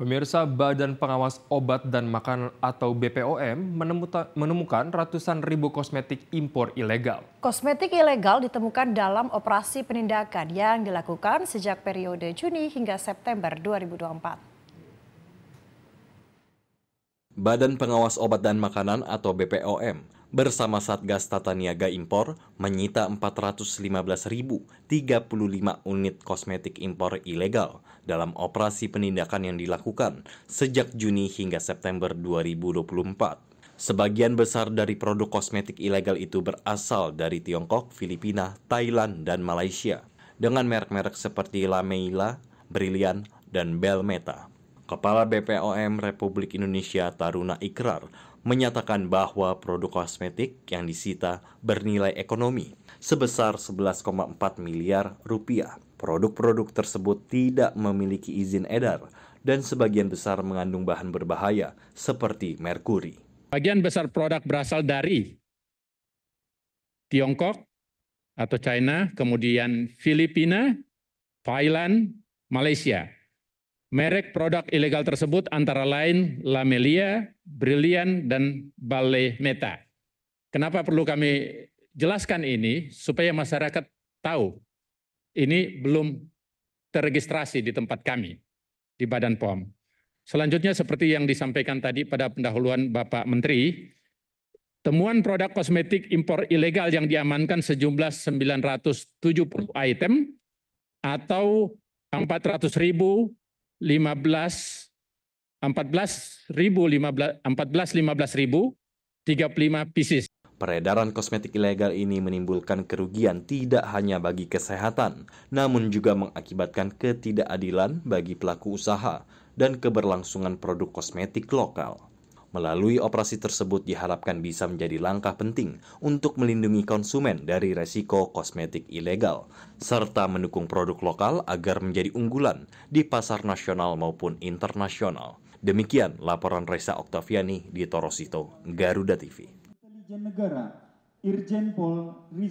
Pemirsa Badan Pengawas Obat dan Makanan atau BPOM menemukan ratusan ribu kosmetik impor ilegal. Kosmetik ilegal ditemukan dalam operasi penindakan yang dilakukan sejak periode Juni hingga September 2024. Badan Pengawas Obat dan Makanan atau BPOM bersama Satgas Tata Niaga Impor menyita 415.035 unit kosmetik impor ilegal dalam operasi penindakan yang dilakukan sejak Juni hingga September 2024. Sebagian besar dari produk kosmetik ilegal itu berasal dari Tiongkok, Filipina, Thailand, dan Malaysia dengan merek-merek seperti Lameila, Brilian, dan Belmeta. Kepala BPOM Republik Indonesia Taruna Ikrar menyatakan bahwa produk kosmetik yang disita bernilai ekonomi sebesar 11,4 miliar rupiah. Produk-produk tersebut tidak memiliki izin edar dan sebagian besar mengandung bahan berbahaya seperti merkuri. Bagian besar produk berasal dari Tiongkok atau China, kemudian Filipina, Thailand, Malaysia. Merek produk ilegal tersebut antara lain Lamelia, Brilliant, dan Ballet Meta. Kenapa perlu kami jelaskan ini? Supaya masyarakat tahu ini belum terregistrasi di tempat kami, di Badan POM. Selanjutnya seperti yang disampaikan tadi pada pendahuluan Bapak Menteri, Temuan produk kosmetik impor ilegal yang diamankan sejumlah 970 item atau 400 ribu. 15 14 ribu 15 14 15 ribu 35 pieces. Peredaran kosmetik ilegal ini menimbulkan kerugian tidak hanya bagi kesehatan, namun juga mengakibatkan ketidakadilan bagi pelaku usaha dan keberlangsungan produk kosmetik lokal. Melalui operasi tersebut diharapkan bisa menjadi langkah penting untuk melindungi konsumen dari resiko kosmetik ilegal, serta mendukung produk lokal agar menjadi unggulan di pasar nasional maupun internasional. Demikian laporan Reza Oktaviani di Torosito, Garuda TV. Negara, Irjen Pol